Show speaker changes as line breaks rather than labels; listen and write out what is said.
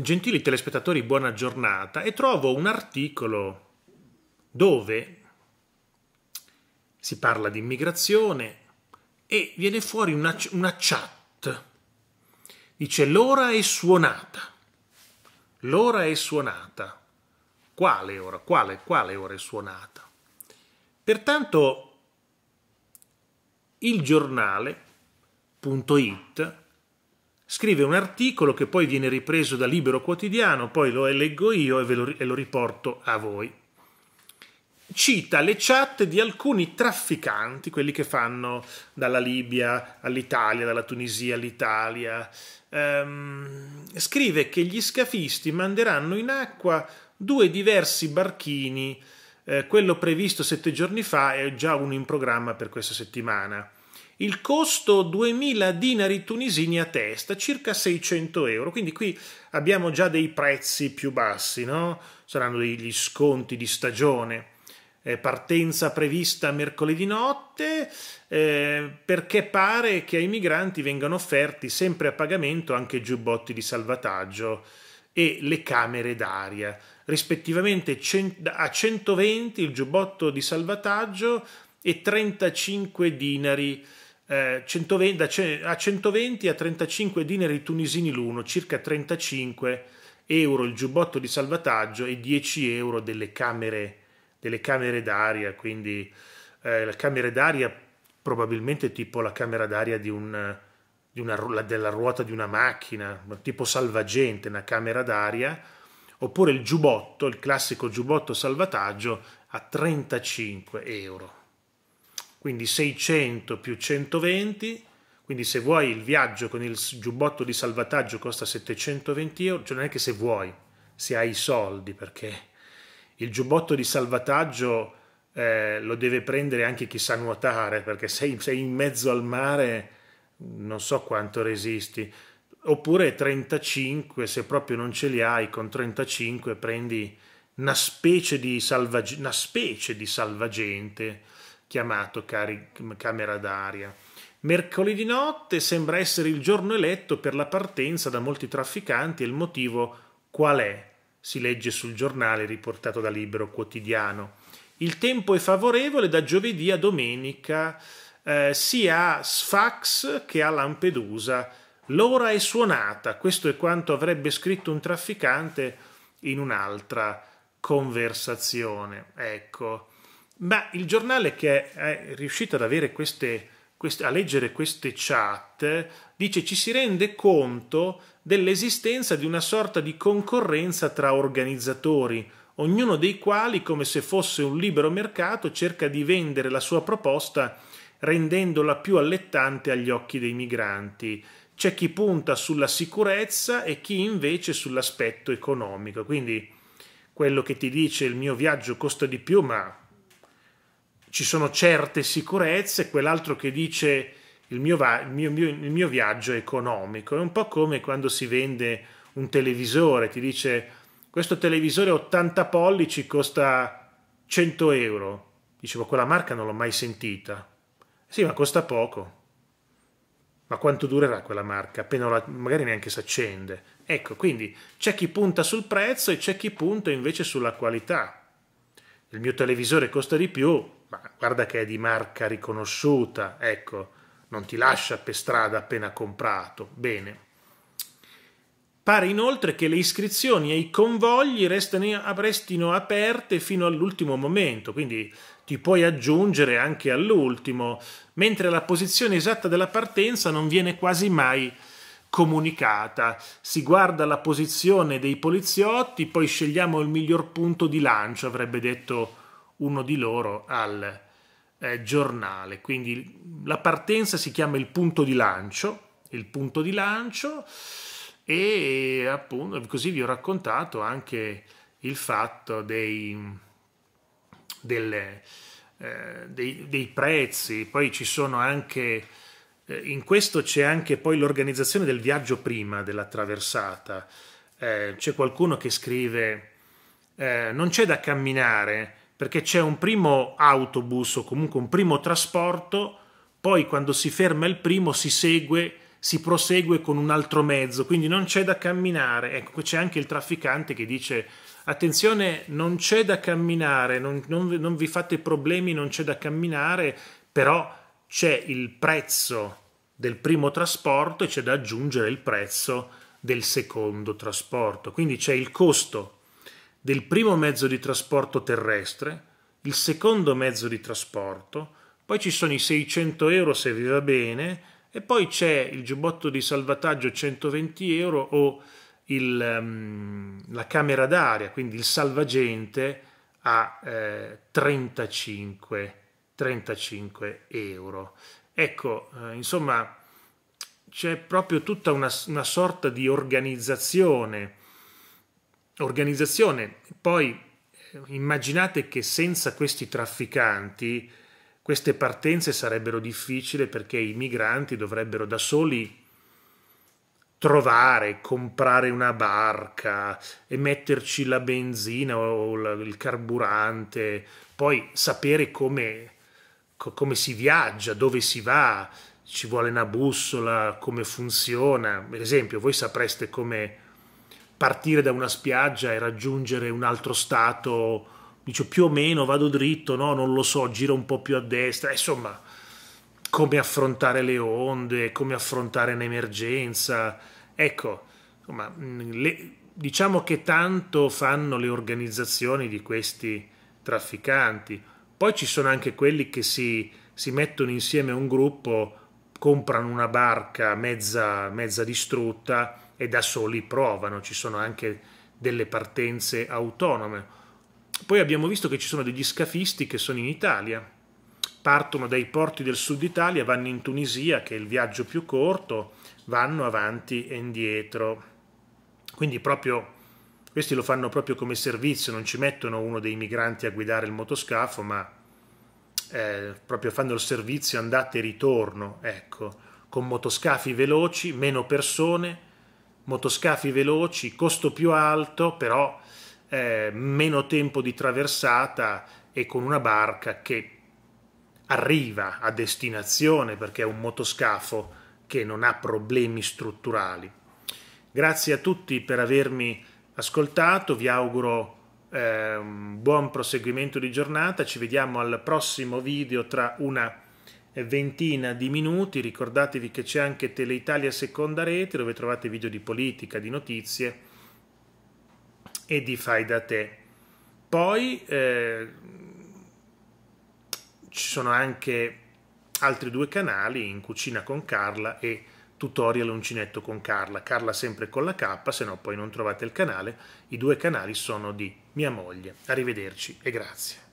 Gentili telespettatori, buona giornata e trovo un articolo dove si parla di immigrazione e viene fuori una, una chat. Dice l'ora è suonata. L'ora è suonata. Quale ora? Quale, quale ora è suonata? Pertanto il giornale.it scrive un articolo che poi viene ripreso da Libero Quotidiano, poi lo leggo io e, lo, e lo riporto a voi. Cita le chat di alcuni trafficanti, quelli che fanno dalla Libia all'Italia, dalla Tunisia all'Italia. Ehm, scrive che gli scafisti manderanno in acqua due diversi barchini, eh, quello previsto sette giorni fa e già uno in programma per questa settimana il costo 2000 dinari tunisini a testa, circa 600 euro. Quindi qui abbiamo già dei prezzi più bassi, no? Saranno degli sconti di stagione. Eh, partenza prevista mercoledì notte, eh, perché pare che ai migranti vengano offerti sempre a pagamento anche giubbotti di salvataggio e le camere d'aria, rispettivamente a 120 il giubbotto di salvataggio e 35 dinari eh, 120, a 120 a 35 dinari tunisini l'uno, circa 35 euro il giubbotto di salvataggio e 10 euro delle camere, delle camere d'aria, quindi eh, la camera d'aria probabilmente tipo la camera d'aria di un, di una, della ruota di una macchina, tipo salvagente, una camera d'aria, oppure il giubbotto, il classico giubbotto salvataggio a 35 euro quindi 600 più 120, quindi se vuoi il viaggio con il giubbotto di salvataggio costa 720 euro, cioè non è che se vuoi, se hai i soldi, perché il giubbotto di salvataggio eh, lo deve prendere anche chi sa nuotare, perché sei, sei in mezzo al mare non so quanto resisti, oppure 35 se proprio non ce li hai, con 35 prendi una specie di, salvag- una specie di salvagente chiamato cari- camera d'aria. Mercoledì notte sembra essere il giorno eletto per la partenza da molti trafficanti e il motivo qual è? Si legge sul giornale riportato da Libero Quotidiano. Il tempo è favorevole da giovedì a domenica eh, sia a Sfax che a Lampedusa. L'ora è suonata, questo è quanto avrebbe scritto un trafficante in un'altra conversazione. Ecco. Ma il giornale che è riuscito ad avere queste, queste, a leggere queste chat dice ci si rende conto dell'esistenza di una sorta di concorrenza tra organizzatori, ognuno dei quali, come se fosse un libero mercato, cerca di vendere la sua proposta rendendola più allettante agli occhi dei migranti. C'è chi punta sulla sicurezza e chi invece sull'aspetto economico. Quindi quello che ti dice il mio viaggio costa di più, ma ci sono certe sicurezze, quell'altro che dice il mio, va- il, mio, mio, il mio, viaggio è economico. È un po' come quando si vende un televisore, ti dice questo televisore 80 pollici costa 100 euro. Dicevo, quella marca non l'ho mai sentita. Sì, ma costa poco. Ma quanto durerà quella marca? Appena la, magari neanche si accende. Ecco, quindi c'è chi punta sul prezzo e c'è chi punta invece sulla qualità. Il mio televisore costa di più, ma guarda che è di marca riconosciuta, ecco, non ti lascia per strada appena comprato. Bene. Pare inoltre che le iscrizioni ai convogli restino aperte fino all'ultimo momento, quindi ti puoi aggiungere anche all'ultimo, mentre la posizione esatta della partenza non viene quasi mai comunicata. Si guarda la posizione dei poliziotti, poi scegliamo il miglior punto di lancio, avrebbe detto uno di loro al eh, giornale. Quindi la partenza si chiama il punto di lancio, il punto di lancio e appunto così vi ho raccontato anche il fatto dei, delle, eh, dei, dei prezzi, poi ci sono anche eh, in questo c'è anche poi l'organizzazione del viaggio prima della traversata. Eh, c'è qualcuno che scrive: eh, Non c'è da camminare, perché c'è un primo autobus o comunque un primo trasporto, poi quando si ferma il primo si segue, si prosegue con un altro mezzo, quindi non c'è da camminare. Ecco, c'è anche il trafficante che dice attenzione, non c'è da camminare, non, non, non vi fate problemi, non c'è da camminare, però c'è il prezzo del primo trasporto e c'è da aggiungere il prezzo del secondo trasporto. Quindi c'è il costo del primo mezzo di trasporto terrestre, il secondo mezzo di trasporto, poi ci sono i 600 euro se vi va bene e poi c'è il giubbotto di salvataggio 120 euro o il, um, la camera d'aria, quindi il salvagente a eh, 35, 35, euro. Ecco, eh, insomma, c'è proprio tutta una, una sorta di organizzazione organizzazione. Poi eh, immaginate che senza questi trafficanti queste partenze sarebbero difficili perché i migranti dovrebbero da soli trovare, comprare una barca e metterci la benzina o il carburante, poi sapere come, come si viaggia, dove si va, ci vuole una bussola, come funziona. Per esempio, voi sapreste come partire da una spiaggia e raggiungere un altro stato, dice più o meno vado dritto, no, non lo so, giro un po' più a destra, eh, insomma, come affrontare le onde, come affrontare un'emergenza, ecco, insomma, mm, le, diciamo che tanto fanno le organizzazioni di questi trafficanti, poi ci sono anche quelli che si, si mettono insieme a un gruppo, comprano una barca mezza, mezza distrutta, e da soli provano, ci sono anche delle partenze autonome. Poi abbiamo visto che ci sono degli scafisti che sono in Italia, partono dai porti del sud Italia, vanno in Tunisia, che è il viaggio più corto, vanno avanti e indietro. Quindi proprio questi lo fanno proprio come servizio, non ci mettono uno dei migranti a guidare il motoscafo, ma eh, proprio fanno il servizio andate e ritorno, ecco, con motoscafi veloci, meno persone, motoscafi veloci, costo più alto, però eh, meno tempo di traversata e con una barca che arriva a destinazione perché è un motoscafo che non ha problemi strutturali. Grazie a tutti per avermi ascoltato, vi auguro eh, un buon proseguimento di giornata, ci vediamo al prossimo video tra una ventina di minuti. Ricordatevi che c'è anche Teleitalia Seconda Rete dove trovate video di politica, di notizie e di fai da te. Poi eh, ci sono anche altri due canali in Cucina con Carla e Tutorial Uncinetto con Carla. Carla sempre con la K, se no poi non trovate il canale. I due canali sono di mia moglie. Arrivederci e grazie.